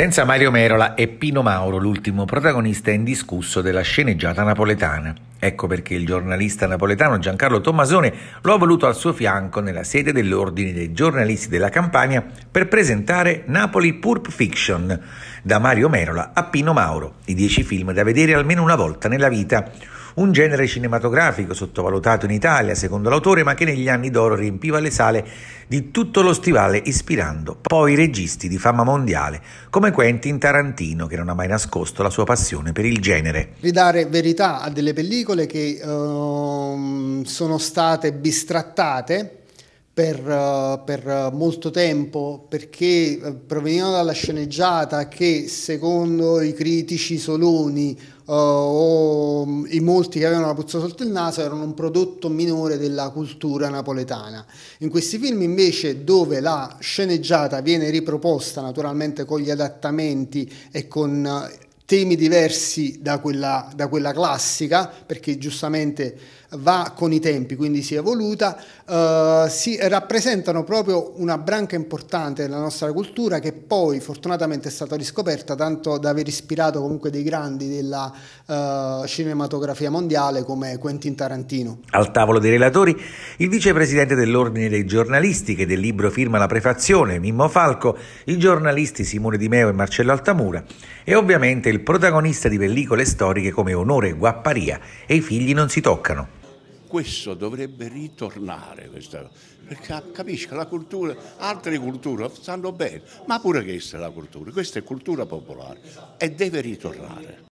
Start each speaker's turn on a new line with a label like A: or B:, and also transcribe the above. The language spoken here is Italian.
A: Senza Mario Merola è Pino Mauro l'ultimo protagonista indiscusso della sceneggiata napoletana. Ecco perché il giornalista napoletano Giancarlo Tommasone lo ha voluto al suo fianco nella sede dell'Ordine dei giornalisti della Campania per presentare Napoli Purp Fiction, da Mario Merola a Pino Mauro, i dieci film da vedere almeno una volta nella vita un genere cinematografico sottovalutato in Italia, secondo l'autore, ma che negli anni d'oro riempiva le sale di tutto lo stivale, ispirando poi registi di fama mondiale come Quentin Tarantino, che non ha mai nascosto la sua passione per il genere.
B: Ridare verità a delle pellicole che uh, sono state bistrattate per, eh, per, molto tempo perché eh, provenivano dalla sceneggiata che secondo i critici Soloni eh, o mm, i molti che avevano la puzza sotto il naso erano un prodotto minore della cultura napoletana. In questi film invece dove la sceneggiata viene riproposta naturalmente con gli adattamenti e con eh, temi diversi da quella, da quella classica, perché giustamente va con i tempi, quindi si è evoluta, eh, si rappresentano proprio una branca importante della nostra cultura che poi fortunatamente è stata riscoperta tanto da aver ispirato comunque dei grandi della eh, cinematografia mondiale come Quentin Tarantino.
A: Al tavolo dei relatori il vicepresidente dell'Ordine dei giornalisti che del libro firma la prefazione, Mimmo Falco, i giornalisti Simone Di Meo e Marcello Altamura e ovviamente il protagonista di pellicole storiche come Onore Guapparia e i figli non si toccano
C: questo dovrebbe ritornare, questa, perché ah, capisci la cultura, altre culture stanno bene, ma pure questa è la cultura, questa è cultura popolare e deve ritornare.